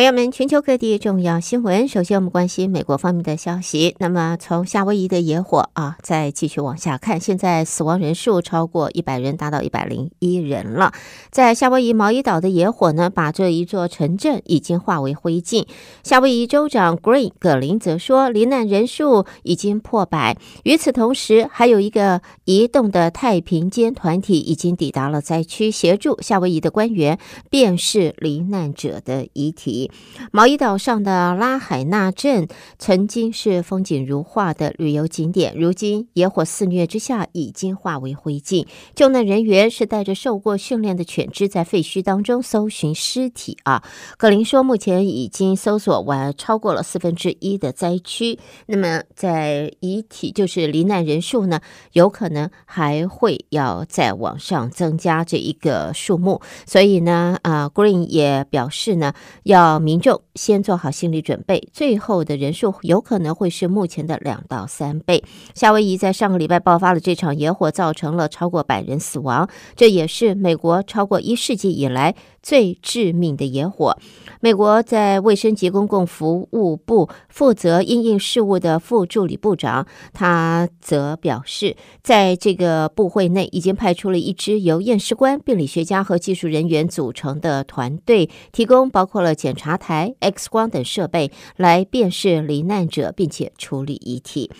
朋友们，全球各地重要新闻。首先，我们关心美国方面的消息。那么，从夏威夷的野火啊，再继续往下看，现在死亡人数超过一百人，达到一百零一人了。在夏威夷毛伊岛的野火呢，把这一座城镇已经化为灰烬。夏威夷州长 Green 葛林则说，罹难人数已经破百。与此同时，还有一个移动的太平间团体已经抵达了灾区，协助夏威夷的官员辨识罹难者的遗体。毛伊岛上的拉海纳镇曾经是风景如画的旅游景点，如今野火肆虐之下已经化为灰烬。救难人员是带着受过训练的犬只在废墟当中搜寻尸体啊。格林说，目前已经搜索完超过了四分之一的灾区，那么在遗体就是罹难人数呢，有可能还会要再往上增加这一个数目。所以呢，啊，，Green 也表示呢要。民众先做好心理准备，最后的人数有可能会是目前的两到三倍。夏威夷在上个礼拜爆发了这场野火，造成了超过百人死亡，这也是美国超过一世纪以来最致命的野火。美国在卫生及公共服务部负责应应事务的副助理部长，他则表示，在这个部会内已经派出了一支由验尸官、病理学家和技术人员组成的团队，提供包括了检查。查台、X 光等设备来辨识罹难者，并且处理遗体。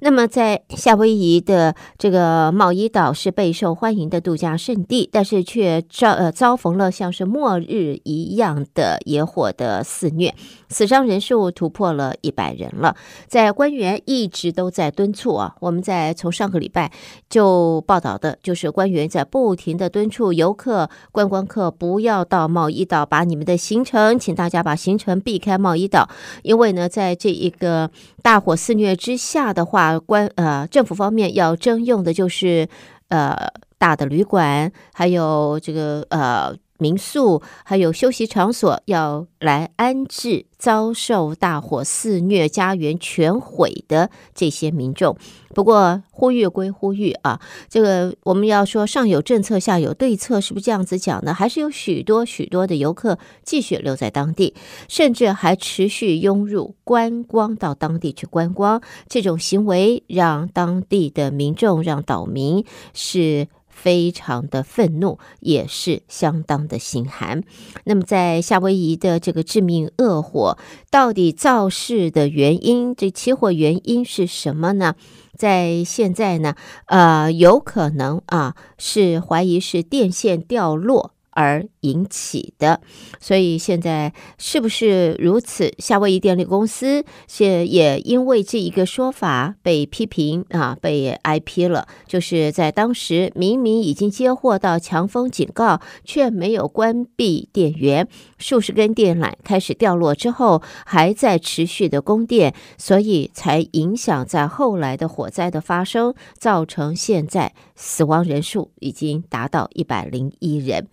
那么，在夏威夷的这个茂易岛是备受欢迎的度假胜地，但是却遭呃遭逢了像是末日一样的野火的肆虐，死伤人数突破了一百人了。在官员一直都在敦促啊，我们在从上个礼拜就报道的，就是官员在不停的敦促游客、观光客不要到茂易岛，把你们的行程，请大家把行程避开茂易岛，因为呢，在这一个大火肆虐之下的话。啊，官呃，政府方面要征用的就是呃，大的旅馆，还有这个呃。民宿还有休息场所要来安置遭受大火肆虐、家园全毁的这些民众。不过呼吁归呼吁啊，这个我们要说上有政策，下有对策，是不是这样子讲呢？还是有许多许多的游客继续留在当地，甚至还持续涌入观光到当地去观光。这种行为让当地的民众、让岛民是。非常的愤怒，也是相当的心寒。那么，在夏威夷的这个致命恶火，到底造势的原因，这起火原因是什么呢？在现在呢，呃，有可能啊，是怀疑是电线掉落。而引起的，所以现在是不是如此？夏威夷电力公司现也因为这一个说法被批评啊，被挨批了。就是在当时明明已经接获到强风警告，却没有关闭电源，数十根电缆开始掉落之后，还在持续的供电，所以才影响在后来的火灾的发生，造成现在死亡人数已经达到一百零一人。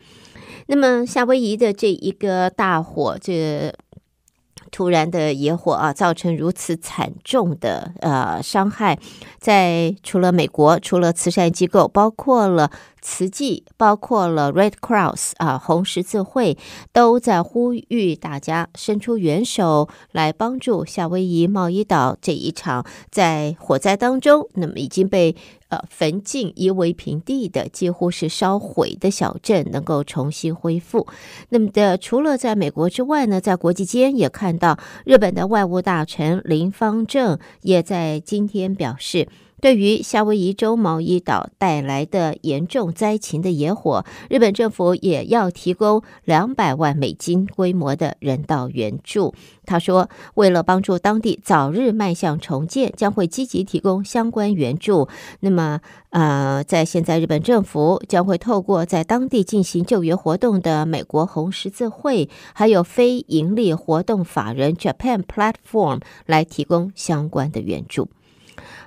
那么夏威夷的这一个大火，这突然的野火啊，造成如此惨重的呃伤害，在除了美国，除了慈善机构，包括了。慈济包括了 Red Cross 啊，红十字会，都在呼吁大家伸出援手，来帮助夏威夷贸易岛这一场在火灾当中，那么已经被呃焚尽、夷为平地的，几乎是烧毁的小镇，能够重新恢复。那么的，除了在美国之外呢，在国际间也看到，日本的外务大臣林方正也在今天表示。对于夏威夷州毛伊岛带来的严重灾情的野火，日本政府也要提供两百万美金规模的人道援助。他说，为了帮助当地早日迈向重建，将会积极提供相关援助。那么，呃，在现在，日本政府将会透过在当地进行救援活动的美国红十字会，还有非盈利活动法人 Japan Platform 来提供相关的援助。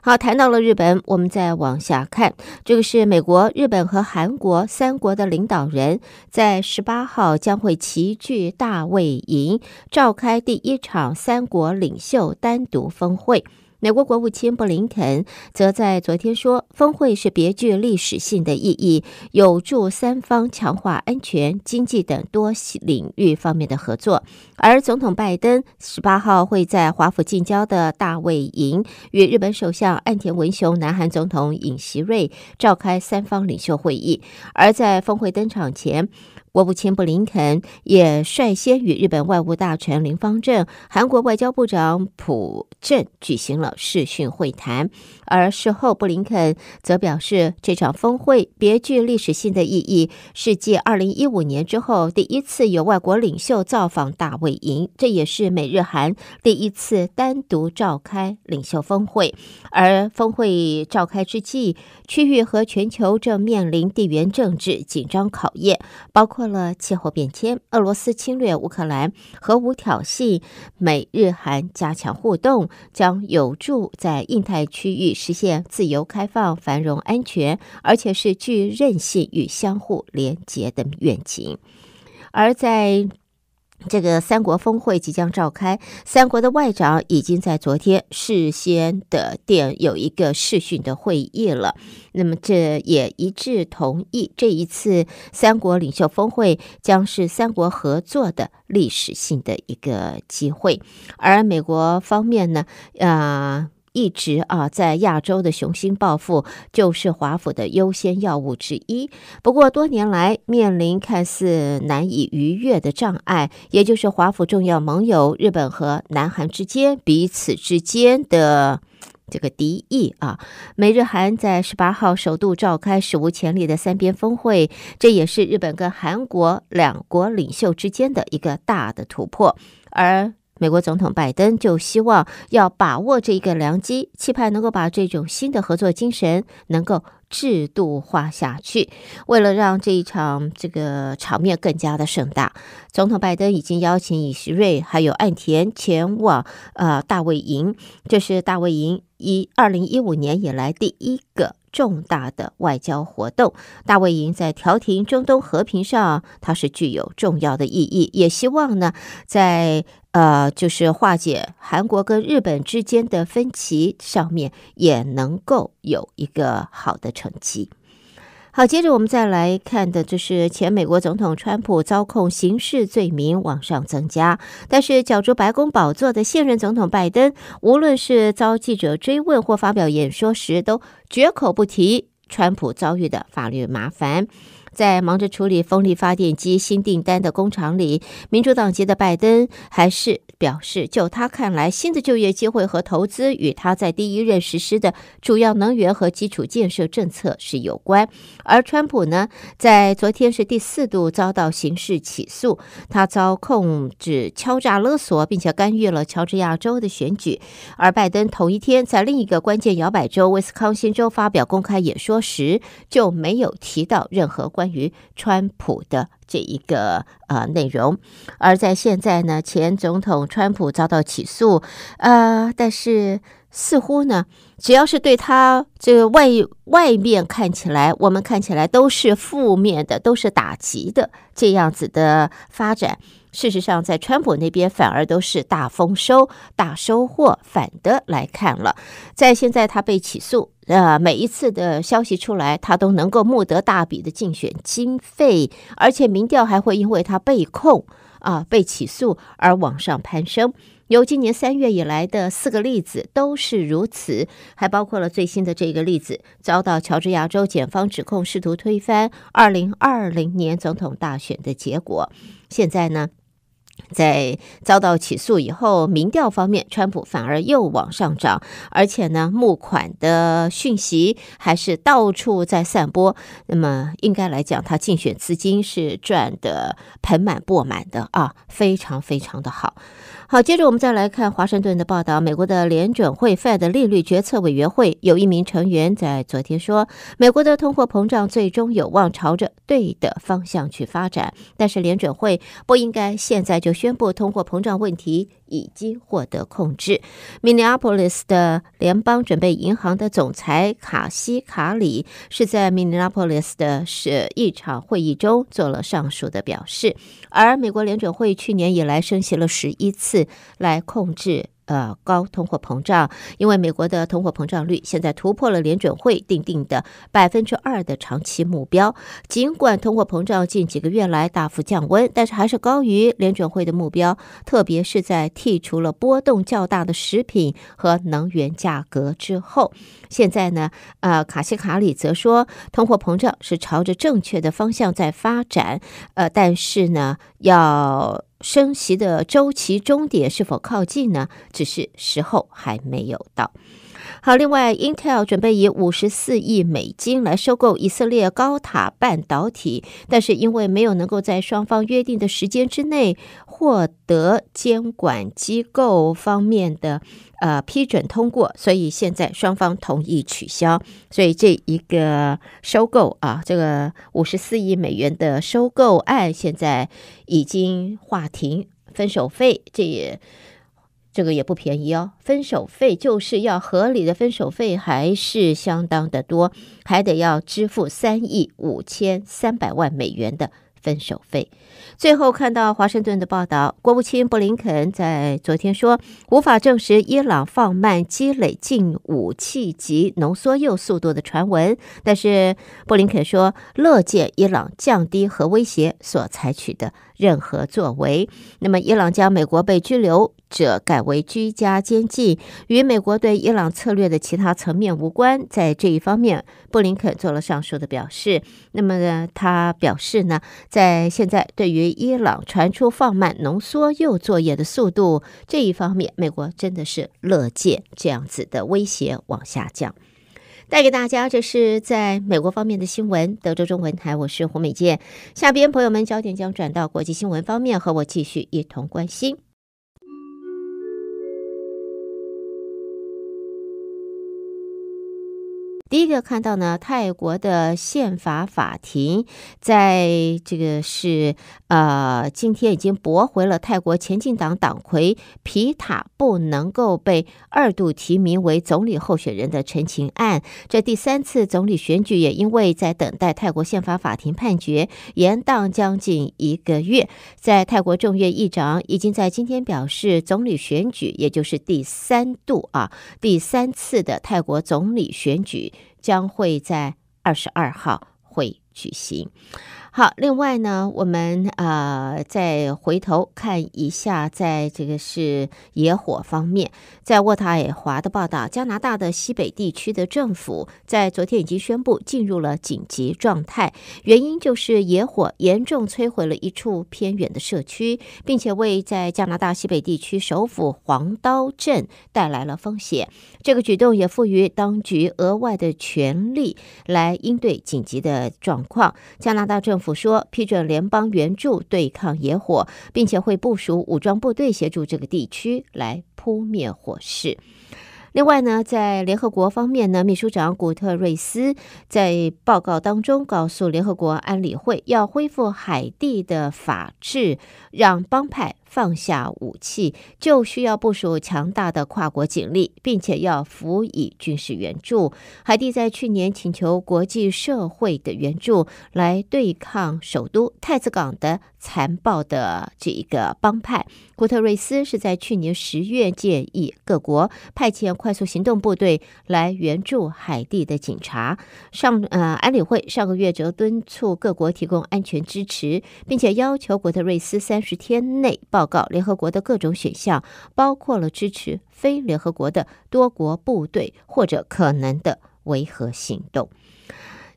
好，谈到了日本，我们再往下看。这个是美国、日本和韩国三国的领导人，在十八号将会齐聚大卫营，召开第一场三国领袖单独峰会。美国国务卿布林肯则在昨天说，峰会是别具历史性的意义，有助三方强化安全、经济等多领域方面的合作。而总统拜登十八号会在华府近郊的大卫营与日本首相岸田文雄、南韩总统尹锡瑞召开三方领袖会议。而在峰会登场前。国务卿布林肯也率先与日本外务大臣林芳正、韩国外交部长朴正举行了视讯会谈。而事后，布林肯则表示，这场峰会别具历史性的意义，是继2015年之后第一次有外国领袖造访大卫营，这也是美日韩第一次单独召开领袖峰会。而峰会召开之际，区域和全球正面临地缘政治紧张考验，包括。破了气候变迁，俄罗斯侵略乌克兰，核武挑衅，美日韩加强互动，将有助在印太区域实现自由、开放、繁荣、安全，而且是具韧性与相互连结的愿景。而在这个三国峰会即将召开，三国的外长已经在昨天事先的电有一个视讯的会议了。那么，这也一致同意，这一次三国领袖峰会将是三国合作的历史性的一个机会。而美国方面呢，啊。一直啊，在亚洲的雄心抱负就是华府的优先要务之一。不过，多年来面临看似难以逾越的障碍，也就是华府重要盟友日本和南韩之间彼此之间的这个敌意啊。美日韩在十八号首度召开史无前例的三边峰会，这也是日本跟韩国两国领袖之间的一个大的突破，而。美国总统拜登就希望要把握这一个良机，期盼能够把这种新的合作精神能够制度化下去。为了让这一场这个场面更加的盛大，总统拜登已经邀请尹锡瑞还有岸田前往呃大卫营，这是大卫营一二零一五年以来第一个重大的外交活动。大卫营在调停中东和平上，它是具有重要的意义，也希望呢在。呃，就是化解韩国跟日本之间的分歧，上面也能够有一个好的成绩。好，接着我们再来看的就是前美国总统川普遭控刑事罪名往上增加，但是角逐白宫宝座的现任总统拜登，无论是遭记者追问或发表演说时，都绝口不提川普遭遇的法律麻烦。在忙着处理风力发电机新订单的工厂里，民主党籍的拜登还是表示，就他看来，新的就业机会和投资与他在第一任实施的主要能源和基础建设政策是有关。而川普呢，在昨天是第四度遭到刑事起诉，他遭控制敲诈勒索，并且干预了乔治亚州的选举。而拜登同一天在另一个关键摇摆州威斯康星州发表公开演说时，就没有提到任何关。于川普的这一个呃内容，而在现在呢，前总统川普遭到起诉，呃，但是似乎呢，只要是对他这个外外面看起来，我们看起来都是负面的，都是打击的这样子的发展。事实上，在川普那边反而都是大丰收、大收获，反的来看了。在现在他被起诉，呃，每一次的消息出来，他都能够募得大笔的竞选经费，而且民调还会因为他被控、啊被起诉而往上攀升。由今年三月以来的四个例子都是如此，还包括了最新的这个例子，遭到乔治亚州检方指控试图推翻二零二零年总统大选的结果。现在呢，在遭到起诉以后，民调方面，川普反而又往上涨，而且呢，募款的讯息还是到处在散播。那么，应该来讲，他竞选资金是赚得盆满钵满的啊，非常非常的好。好，接着我们再来看华盛顿的报道。美国的联准会 （Fed） 的利率决策委员会有一名成员在昨天说，美国的通货膨胀最终有望朝着对的方向去发展，但是联准会不应该现在就宣布通货膨胀问题。已经获得控制。Minneapolis 的联邦准备银行的总裁卡西卡里是在 Minneapolis 的是一场会议中做了上述的表示，而美国联准会去年以来升息了十一次来控制。呃，高通货膨胀，因为美国的通货膨胀率现在突破了联准会定定的百分之二的长期目标。尽管通货膨胀近几个月来大幅降温，但是还是高于联准会的目标，特别是在剔除了波动较大的食品和能源价格之后。现在呢，呃，卡西卡里则说，通货膨胀是朝着正确的方向在发展，呃，但是呢，要。升息的周期终点是否靠近呢？只是时候还没有到。好，另外，Intel 准备以五十四亿美金来收购以色列高塔半导体，但是因为没有能够在双方约定的时间之内获得监管机构方面的呃批准通过，所以现在双方同意取消，所以这一个收购啊，这个五十四亿美元的收购案现在已经划停，分手费这也。这个也不便宜哦，分手费就是要合理的分手费，还是相当的多，还得要支付三亿五千三百万美元的分手费。最后看到华盛顿的报道，国务卿布林肯在昨天说，无法证实伊朗放慢积累近武器及浓缩铀速度的传闻，但是布林肯说，乐见伊朗降低核威胁所采取的。任何作为，那么伊朗将美国被拘留者改为居家监禁，与美国对伊朗策略的其他层面无关。在这一方面，布林肯做了上述的表示。那么呢，他表示呢，在现在对于伊朗传出放慢浓缩铀作业的速度这一方面，美国真的是乐见这样子的威胁往下降。带给大家，这是在美国方面的新闻。德州中文台，我是胡美健。下边朋友们，焦点将转到国际新闻方面，和我继续一同关心。第一个看到呢，泰国的宪法法庭在这个是呃，今天已经驳回了泰国前进党党魁皮塔不能够被二度提名为总理候选人的陈情案。这第三次总理选举也因为在等待泰国宪法法庭判决，延宕将近一个月。在泰国众院议长已经在今天表示，总理选举也就是第三度啊，第三次的泰国总理选举。将会在二十二号会举行。好，另外呢，我们呃再回头看一下，在这个是野火方面，在渥太华的报道，加拿大的西北地区的政府在昨天已经宣布进入了紧急状态，原因就是野火严重摧毁了一处偏远的社区，并且为在加拿大西北地区首府黄刀镇带来了风险。这个举动也赋予当局额外的权利来应对紧急的状况。加拿大政政府说，批准联邦援助对抗野火，并且会部署武装部队协助这个地区来扑灭火势。另外呢，在联合国方面呢，秘书长古特瑞斯在报告当中告诉联合国安理会，要恢复海地的法治，让帮派放下武器，就需要部署强大的跨国警力，并且要辅以军事援助。海地在去年请求国际社会的援助来对抗首都太子港的。残暴的这一个帮派，古特瑞斯是在去年十月建议各国派遣快速行动部队来援助海地的警察。上呃，安理会上个月则敦促各国提供安全支持，并且要求古特瑞斯三十天内报告联合国的各种选项，包括了支持非联合国的多国部队或者可能的维和行动。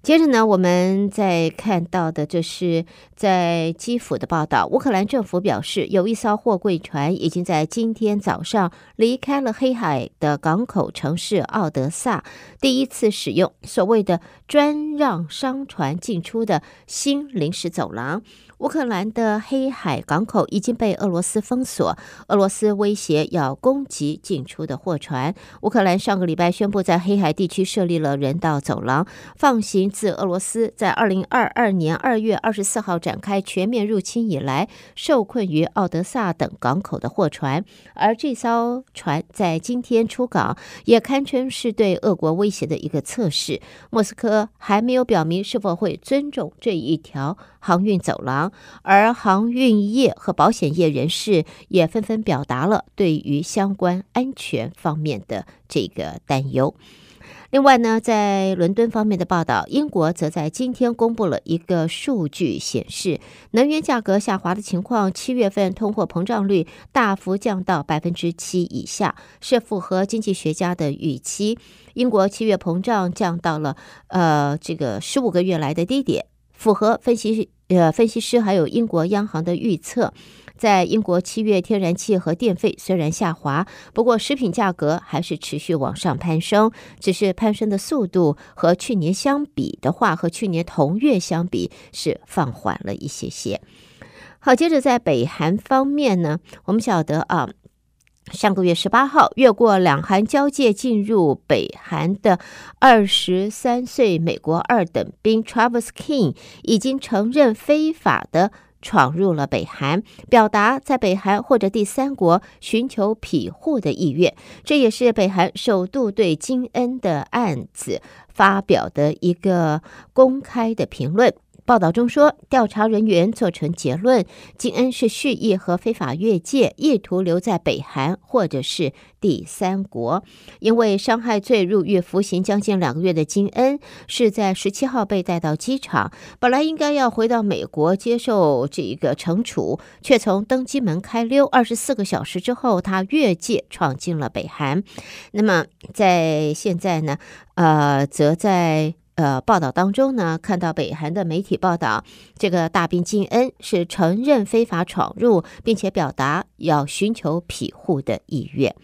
接着呢，我们再看到的就是在基辅的报道。乌克兰政府表示，有一艘货柜船已经在今天早上离开了黑海的港口城市奥德萨，第一次使用所谓的专让商船进出的新临时走廊。乌克兰的黑海港口已经被俄罗斯封锁，俄罗斯威胁要攻击进出的货船。乌克兰上个礼拜宣布在黑海地区设立了人道走廊，放行自俄罗斯在二零二二年二月二十四号展开全面入侵以来受困于奥德萨等港口的货船。而这艘船在今天出港，也堪称是对俄国威胁的一个测试。莫斯科还没有表明是否会尊重这一条。航运走廊，而航运业和保险业人士也纷纷表达了对于相关安全方面的这个担忧。另外呢，在伦敦方面的报道，英国则在今天公布了一个数据显示，能源价格下滑的情况，七月份通货膨胀率大幅降到百分之七以下，是符合经济学家的预期。英国七月膨胀降到了呃这个十五个月来的低点。符合分析，呃，分析师还有英国央行的预测，在英国七月天然气和电费虽然下滑，不过食品价格还是持续往上攀升，只是攀升的速度和去年相比的话，和去年同月相比是放缓了一些些。好，接着在北韩方面呢，我们晓得啊。上个月十八号，越过两韩交界进入北韩的二十三岁美国二等兵 Travis King 已经承认非法的闯入了北韩，表达在北韩或者第三国寻求庇护的意愿。这也是北韩首度对金恩的案子发表的一个公开的评论。报道中说，调查人员做成结论，金恩是蓄意和非法越界，意图留在北韩或者是第三国。因为伤害罪入狱服刑将近两个月的金恩，是在十七号被带到机场，本来应该要回到美国接受这一个惩处，却从登机门开溜。二十四个小时之后，他越界闯进了北韩。那么在现在呢？呃，则在。呃，报道当中呢，看到北韩的媒体报道，这个大兵金恩是承认非法闯入，并且表达要寻求庇护的意愿。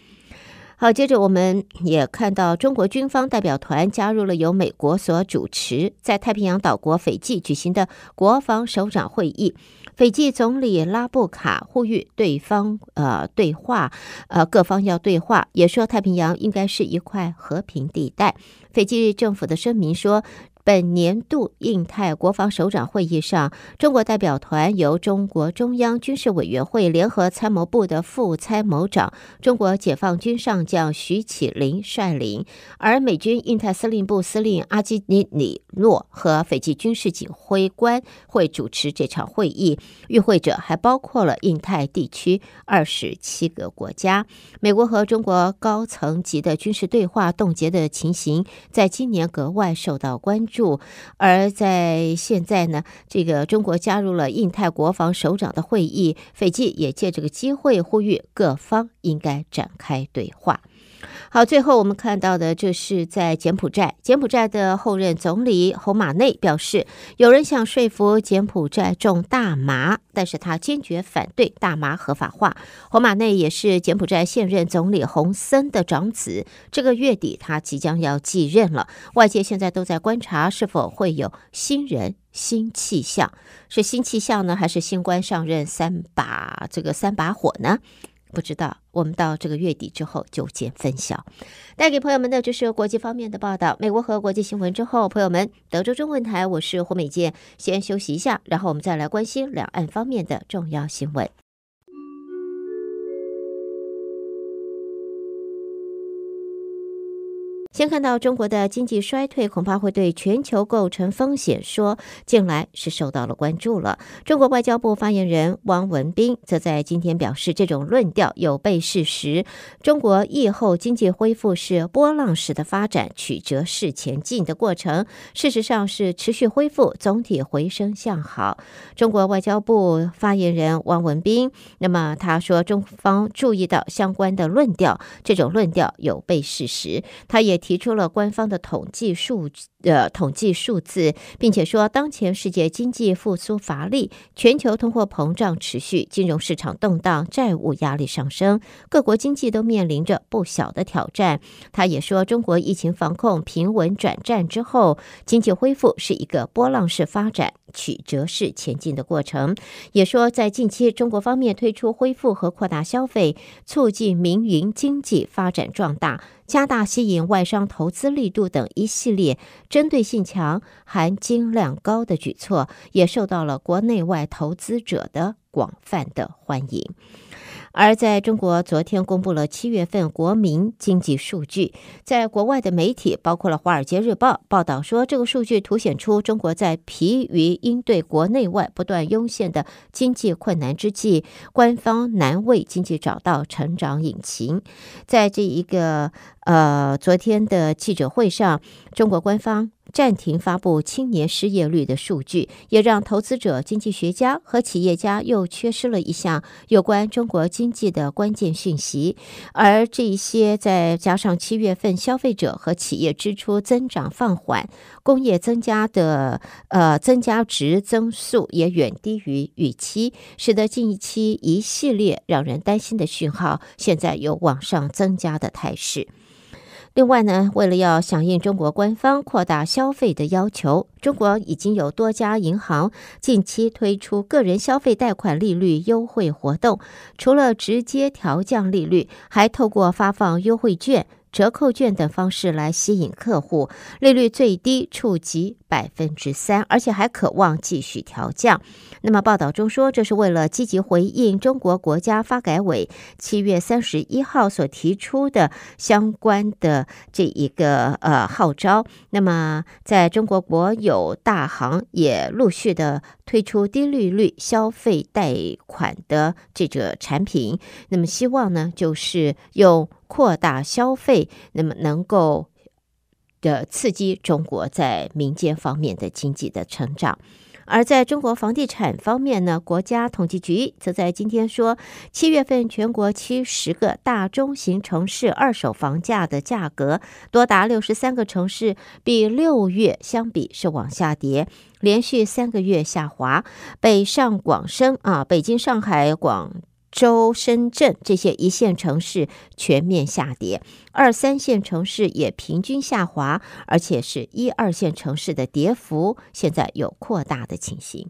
好，接着我们也看到，中国军方代表团加入了由美国所主持在太平洋岛国斐济举行的国防首长会议。斐济总理拉布卡呼吁对方呃对话，呃各方要对话，也说太平洋应该是一块和平地带。斐济政府的声明说。本年度印太国防首长会议上，中国代表团由中国中央军事委员会联合参谋部的副参谋长、中国解放军上将徐启林率领，而美军印太司令部司令阿基尼里诺和斐济军事指挥官会主持这场会议。与会者还包括了印太地区二十七个国家。美国和中国高层级的军事对话冻结的情形，在今年格外受到关注。住，而在现在呢，这个中国加入了印太国防首长的会议，斐济也借这个机会呼吁各方应该展开对话。好，最后我们看到的，这是在柬埔寨。柬埔寨的后任总理侯马内表示，有人想说服柬埔寨种大麻，但是他坚决反对大麻合法化。侯马内也是柬埔寨现任总理洪森的长子，这个月底他即将要继任了。外界现在都在观察，是否会有新人新气象？是新气象呢，还是新官上任三把这个三把火呢？不知道，我们到这个月底之后就见分晓。带给朋友们的就是国际方面的报道，美国和国际新闻之后，朋友们，德州中文台，我是胡美健，先休息一下，然后我们再来关心两岸方面的重要新闻。先看到中国的经济衰退恐怕会对全球构成风险，说近来是受到了关注了。中国外交部发言人汪文斌则在今天表示，这种论调有悖事实。中国疫后经济恢复是波浪式的发展、曲折式前进的过程，事实上是持续恢复、总体回升向好。中国外交部发言人汪文斌，那么他说中方注意到相关的论调，这种论调有悖事实。他也。提出了官方的统计数，呃，统计数字，并且说当前世界经济复苏乏力，全球通货膨胀持续，金融市场动荡，债务压力上升，各国经济都面临着不小的挑战。他也说，中国疫情防控平稳转战之后，经济恢复是一个波浪式发展、曲折式前进的过程。也说，在近期，中国方面推出恢复和扩大消费，促进民营经济发展壮大。加大吸引外商投资力度等一系列针对性强、含金量高的举措，也受到了国内外投资者的广泛的欢迎。而在中国，昨天公布了七月份国民经济数据，在国外的媒体包括了《华尔街日报》报道说，这个数据凸显出中国在疲于应对国内外不断涌现的经济困难之际，官方难为经济找到成长引擎。在这一个呃，昨天的记者会上，中国官方。暂停发布青年失业率的数据，也让投资者、经济学家和企业家又缺失了一项有关中国经济的关键讯息。而这一些，再加上七月份消费者和企业支出增长放缓，工业增加的呃增加值增速也远低于预期，使得近期一系列让人担心的讯号，现在有往上增加的态势。另外呢，为了要响应中国官方扩大消费的要求，中国已经有多家银行近期推出个人消费贷款利率优惠活动，除了直接调降利率，还透过发放优惠券。折扣券等方式来吸引客户，利率最低触及百分之三，而且还渴望继续调降。那么报道中说，这是为了积极回应中国国家发改委七月三十一号所提出的相关的这一个呃号召。那么，在中国国有大行也陆续的推出低利率消费贷款的这个产品，那么希望呢，就是用。扩大消费，那么能够的刺激中国在民间方面的经济的成长。而在中国房地产方面呢，国家统计局则在今天说，七月份全国七十个大中型城市二手房价的价格，多达六十三个城市比六月相比是往下跌，连续三个月下滑。北上广深啊，北京、上海、广。周、深圳这些一线城市全面下跌，二三线城市也平均下滑，而且是一二线城市的跌幅现在有扩大的情形。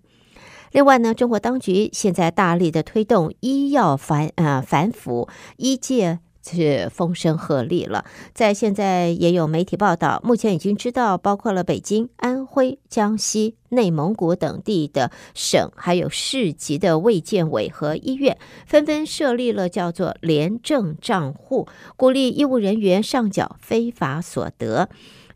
另外呢，中国当局现在大力的推动医药反呃反腐，医界。是风声鹤唳了，在现在也有媒体报道，目前已经知道，包括了北京、安徽、江西、内蒙古等地的省，还有市级的卫健委和医院，纷纷设立了叫做廉政账户，鼓励医务人员上缴非法所得。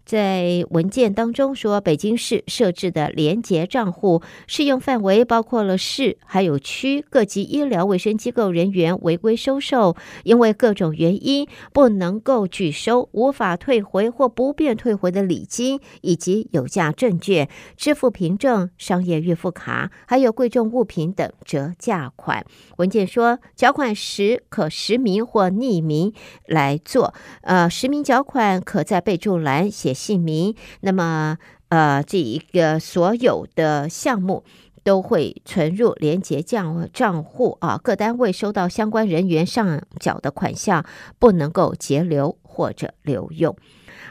在文件当中说，北京市设置的廉洁账户适用范围包括了市、还有区各级医疗卫生机构人员违规收受因为各种原因不能够拒收、无法退回或不便退回的礼金以及有价证券、支付凭证、商业预付卡、还有贵重物品等折价款。文件说，缴款时可实名或匿名来做，呃，实名缴款可在备注栏写。姓名，那么呃，这一个所有的项目都会存入连结账账户啊，各单位收到相关人员上缴的款项不能够截留。或者留用，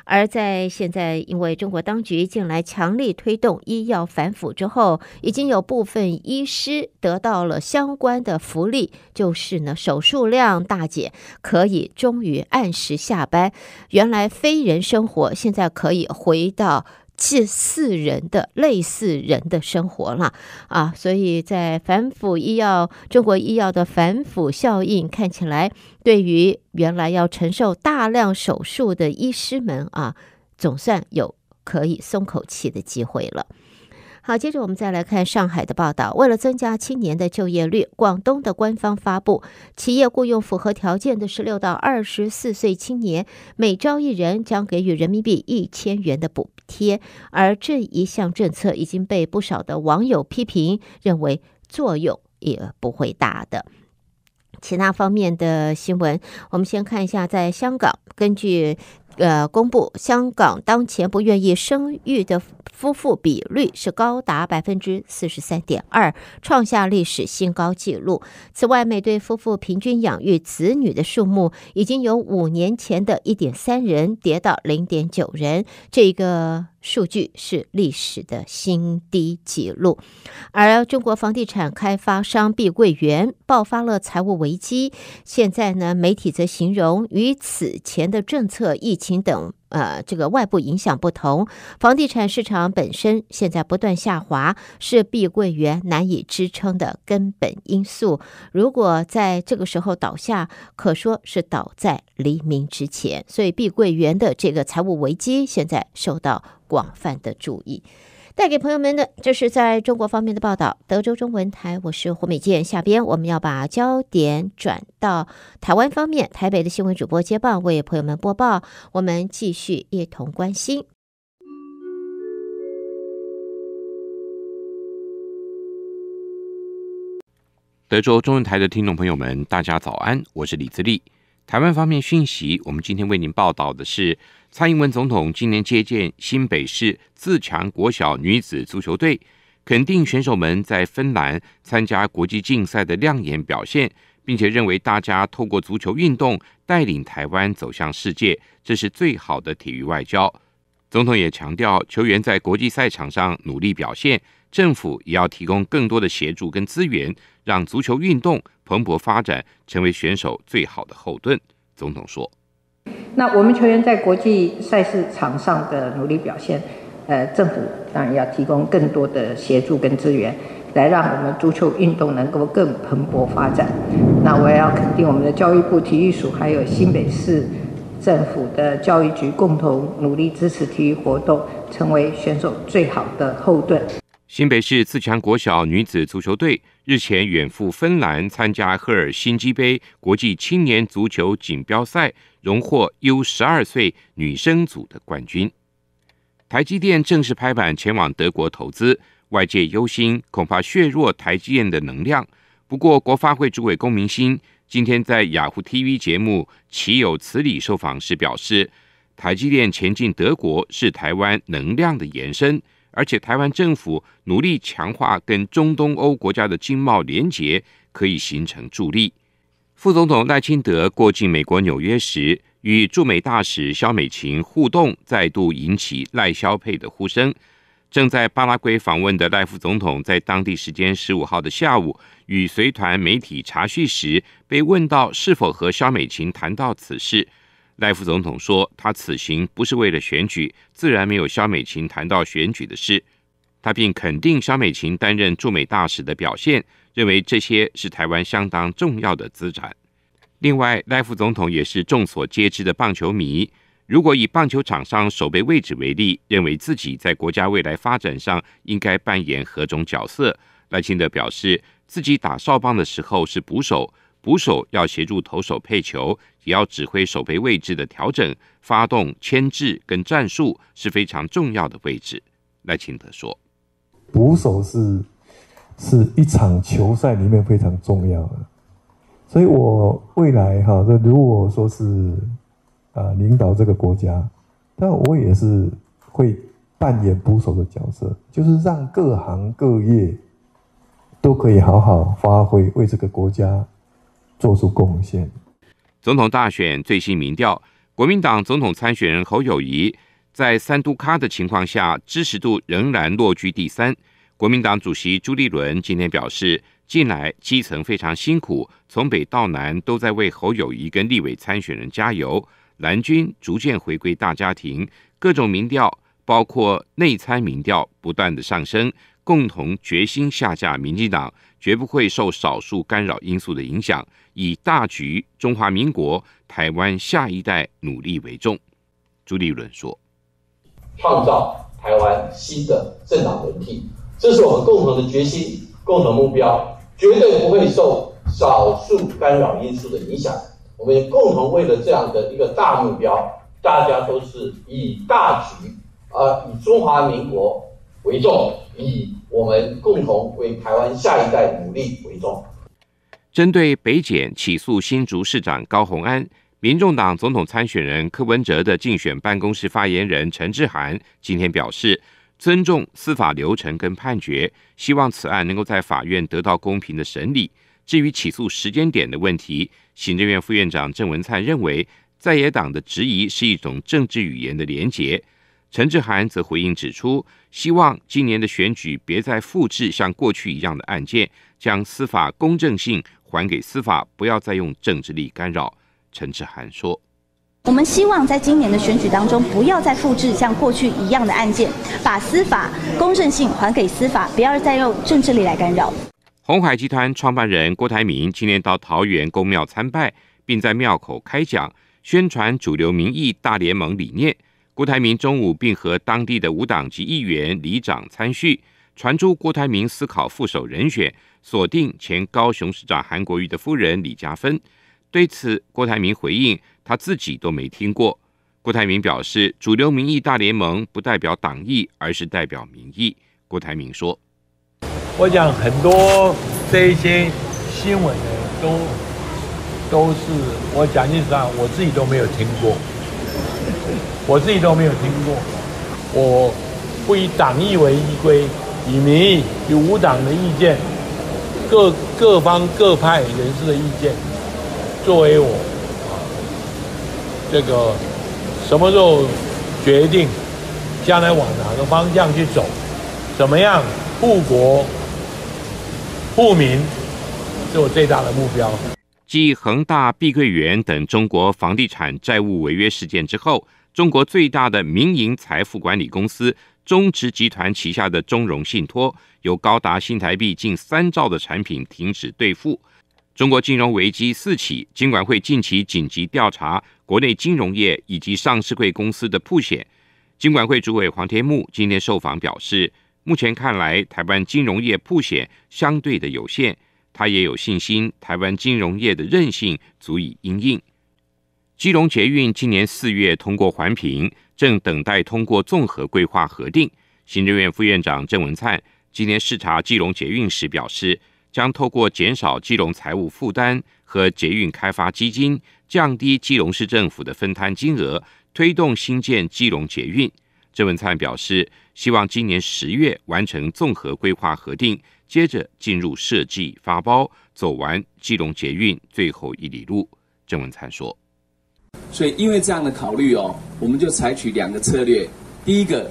而在现在，因为中国当局近来强力推动医药反腐之后，已经有部分医师得到了相关的福利，就是呢手术量大减，可以终于按时下班。原来非人生活，现在可以回到。四人的类似人的生活了啊，所以在反腐医药中国医药的反腐效应看起来，对于原来要承受大量手术的医师们啊，总算有可以松口气的机会了。好，接着我们再来看上海的报道。为了增加青年的就业率，广东的官方发布，企业雇佣符合条件的十六到二十四岁青年，每招一人将给予人民币一千元的补贴。而这一项政策已经被不少的网友批评，认为作用也不会大的。其他方面的新闻，我们先看一下，在香港，根据。呃，公布香港当前不愿意生育的夫妇比率是高达百分之四十三点二，创下历史新高纪录。此外，每对夫妇平均养育子女的数目，已经由五年前的一点三人跌到零点九人，这个。数据是历史的新低纪录，而中国房地产开发商碧桂园爆发了财务危机。现在呢，媒体则形容与此前的政策、疫情等呃这个外部影响不同，房地产市场本身现在不断下滑，是碧桂园难以支撑的根本因素。如果在这个时候倒下，可说是倒在黎明之前。所以，碧桂园的这个财务危机现在受到。广泛的注意，带给朋友们的这是在中国方面的报道。德州中文台，我是胡美健。下边我们要把焦点转到台湾方面，台北的新闻主播接棒为朋友们播报。我们继续一同关心。德州中文台的听众朋友们，大家早安，我是李自立。台湾方面讯息，我们今天为您报道的是，蔡英文总统今年接见新北市自强国小女子足球队，肯定选手们在芬兰参加国际竞赛的亮眼表现，并且认为大家透过足球运动带领台湾走向世界，这是最好的体育外交。总统也强调，球员在国际赛场上努力表现，政府也要提供更多的协助跟资源。让足球运动蓬勃发展，成为选手最好的后盾。总统说：“那我们球员在国际赛事场上的努力表现，呃，政府当然要提供更多的协助跟资源，来让我们足球运动能够更蓬勃发展。那我也要肯定我们的教育部体育署，还有新北市政府的教育局，共同努力支持体育活动，成为选手最好的后盾。”新北市自强国小女子足球队。日前远赴芬兰参加赫尔辛基杯国际青年足球锦标赛，荣获 u 十二岁女生组的冠军。台积电正式拍板前往德国投资，外界忧心恐怕削弱台积电的能量。不过，国发会主委龚明鑫今天在雅虎 TV 节目《岂有此理》受访时表示，台积电前进德国是台湾能量的延伸。而且，台湾政府努力强化跟中东欧国家的经贸连结，可以形成助力。副总统赖清德过境美国纽约时，与驻美大使肖美琴互动，再度引起赖肖佩的呼声。正在巴拉圭访问的赖副总统，在当地时间十五号的下午，与随团媒体查叙时，被问到是否和肖美琴谈到此事。赖副总统说，他此行不是为了选举，自然没有肖美琴谈到选举的事。他并肯定肖美琴担任驻美大使的表现，认为这些是台湾相当重要的资产。另外，赖副总统也是众所皆知的棒球迷。如果以棒球场上守备位置为例，认为自己在国家未来发展上应该扮演何种角色，赖清德表示自己打哨棒的时候是捕手，捕手要协助投手配球。也要指挥守备位置的调整、发动牵制跟战术是非常重要的位置。赖清德说：“捕手是是一场球赛里面非常重要的，所以我未来哈，如果说是啊领导这个国家，但我也是会扮演捕手的角色，就是让各行各业都可以好好发挥，为这个国家做出贡献。”总统大选最新民调，国民党总统参选人侯友谊在三都咖的情况下，支持度仍然落居第三。国民党主席朱立伦今天表示，近来基层非常辛苦，从北到南都在为侯友谊跟立委参选人加油。蓝军逐渐回归大家庭，各种民调包括内参民调不断的上升，共同决心下架民进党。绝不会受少数干扰因素的影响，以大局、中华民国、台湾下一代努力为重。朱立伦说：“创造台湾新的政党轮替，这是我们共同的决心、共同目标，绝对不会受少数干扰因素的影响。我们共同为了这样的一个大目标，大家都是以大局啊，以中华民国为重。”以我们共同为台湾下一代努力为重。针对北检起诉新竹市长高鸿安，民众党总统参选人柯文哲的竞选办公室发言人陈志涵今天表示，尊重司法流程跟判决，希望此案能够在法院得到公平的审理。至于起诉时间点的问题，行政院副院长郑文灿认为，在野党的质疑是一种政治语言的连结。陈志涵则回应指出，希望今年的选举别再复制像过去一样的案件，将司法公正性还给司法，不要再用政治力干扰。陈志涵说：“我们希望在今年的选举当中，不要再复制像过去一样的案件，把司法公正性还给司法，不要再用政治力来干扰。”红海集团创办人郭台铭今年到桃园公庙参拜，并在庙口开讲，宣传主流民意大联盟理念。郭台铭中午并和当地的五党籍议员、里长参叙，传出郭台铭思考副手人选，锁定前高雄市长韩国瑜的夫人李嘉芬。对此，郭台铭回应，他自己都没听过。郭台铭表示，主流民意大联盟不代表党意，而是代表民意。郭台铭说：“我讲很多这一些新闻都都是，我讲句实话，我自己都没有听过。”我自己都没有听过，我不以党意为依归，以民意、以无党的意见、各各方各派人士的意见作为我啊这个什么时候决定将来往哪个方向去走，怎么样护国护民是我最大的目标。继恒大、碧桂园等中国房地产债务违约事件之后。中国最大的民营财富管理公司中植集团旗下的中融信托，有高达新台币近三兆的产品停止兑付。中国金融危机四起，金管会近期紧急调查国内金融业以及上市会公司的曝险。金管会主委黄天木今天受访表示，目前看来台湾金融业曝险相对的有限，他也有信心台湾金融业的韧性足以应应。基隆捷运今年四月通过环评，正等待通过综合规划核定。行政院副院长郑文灿今天视察基隆捷运时表示，将透过减少基隆财务负担和捷运开发基金，降低基隆市政府的分摊金额，推动新建基隆捷运。郑文灿表示，希望今年十月完成综合规划核定，接着进入设计发包，走完基隆捷运最后一里路。郑文灿说。所以，因为这样的考虑哦，我们就采取两个策略。第一个，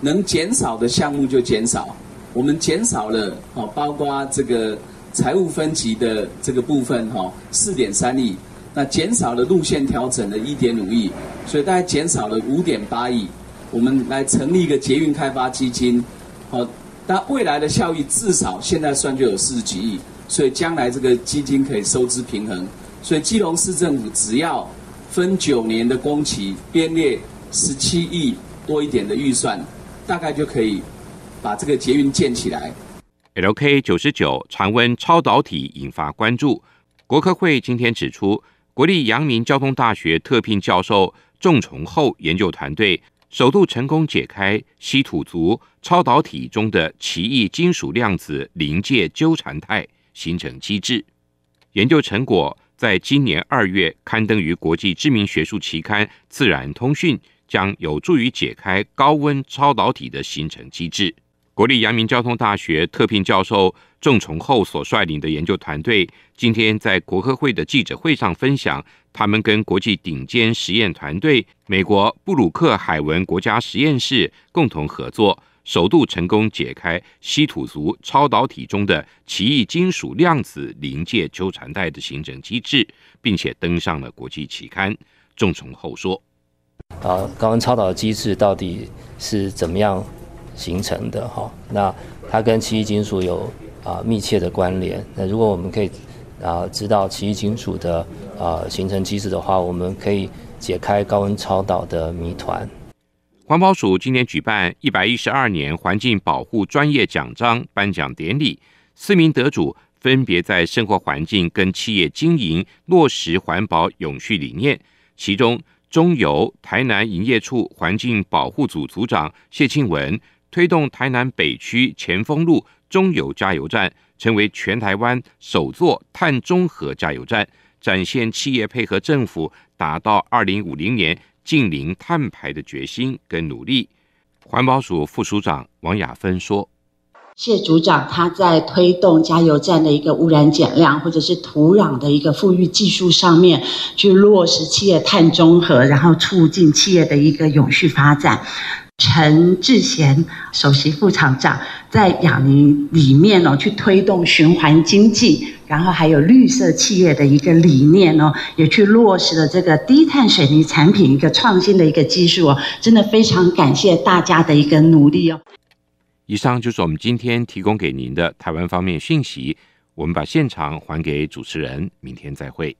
能减少的项目就减少。我们减少了哦，包括这个财务分级的这个部分哈，四点三亿。那减少了路线调整的一点五亿，所以大概减少了五点八亿。我们来成立一个捷运开发基金，好，但未来的效益至少现在算就有四十几亿，所以将来这个基金可以收支平衡。所以基隆市政府只要。分九年的工期，编列十七亿多一点的预算，大概就可以把这个捷运建起来。LK 九十九常温超导体引发关注，国科会今天指出，国立阳明交通大学特聘教授郑崇厚研究团队，首度成功解开稀土族超导体中的奇异金属量子临界纠缠态形成机制，研究成果。在今年二月刊登于国际知名学术期刊《自然通讯》，将有助于解开高温超导体的形成机制。国立阳明交通大学特聘教授郑崇厚所率领的研究团队，今天在国科会的记者会上分享，他们跟国际顶尖实验团队美国布鲁克海文国家实验室共同合作。首度成功解开稀土族超导体中的奇异金属量子临界纠缠带的形成机制，并且登上了国际期刊。重重后说，啊，高温超导机制到底是怎么样形成的？哈，那它跟奇异金属有啊密切的关联。那如果我们可以啊知道奇异金属的啊形成机制的话，我们可以解开高温超导的谜团。环保署今年举办一百一十二年环境保护专业奖章颁奖典礼，四名得主分别在生活环境跟企业经营落实环保永续理念。其中，中油台南营业处环境保护组组长谢庆文，推动台南北区前锋路中油加油站成为全台湾首座碳中和加油站，展现企业配合政府，达到二零五零年。近零碳排的决心跟努力，环保署副署长王雅芬说：“谢组长他在推动加油站的一个污染减量，或者是土壤的一个富裕技术上面，去落实企业碳中和，然后促进企业的一个永续发展。”陈志贤首席副厂长在养宁里面哦，去推动循环经济，然后还有绿色企业的一个理念哦，也去落实了这个低碳水泥产品一个创新的一个技术哦，真的非常感谢大家的一个努力哦。以上就是我们今天提供给您的台湾方面讯息，我们把现场还给主持人，明天再会。